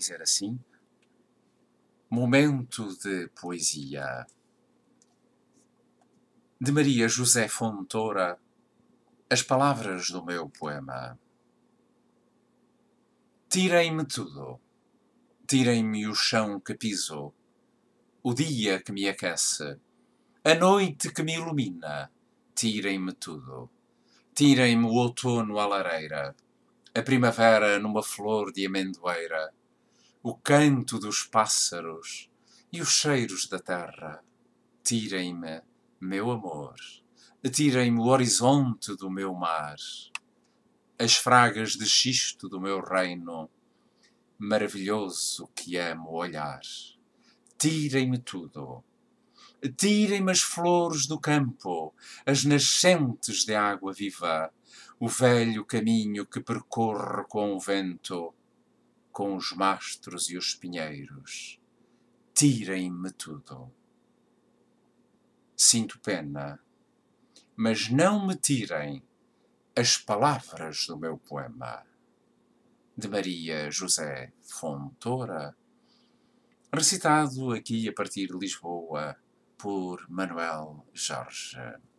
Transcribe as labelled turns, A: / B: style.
A: dizer assim, momento de poesia de Maria José Fontoura, as palavras do meu poema. Tirem-me tudo, tirem-me o chão que piso, o dia que me aquece, a noite que me ilumina, tirem-me tudo. Tirem-me o outono à lareira, a primavera numa flor de amendoeira, o canto dos pássaros e os cheiros da terra. Tirem-me, meu amor, tirem me o horizonte do meu mar, as fragas de xisto do meu reino, maravilhoso que amo olhar. Tirem-me tudo. Tirem-me as flores do campo, as nascentes de água viva, o velho caminho que percorre com o vento, com os mastros e os pinheiros. Tirem-me tudo. Sinto pena, mas não me tirem as palavras do meu poema. De Maria José Fontoura, recitado aqui a partir de Lisboa por Manuel Jorge.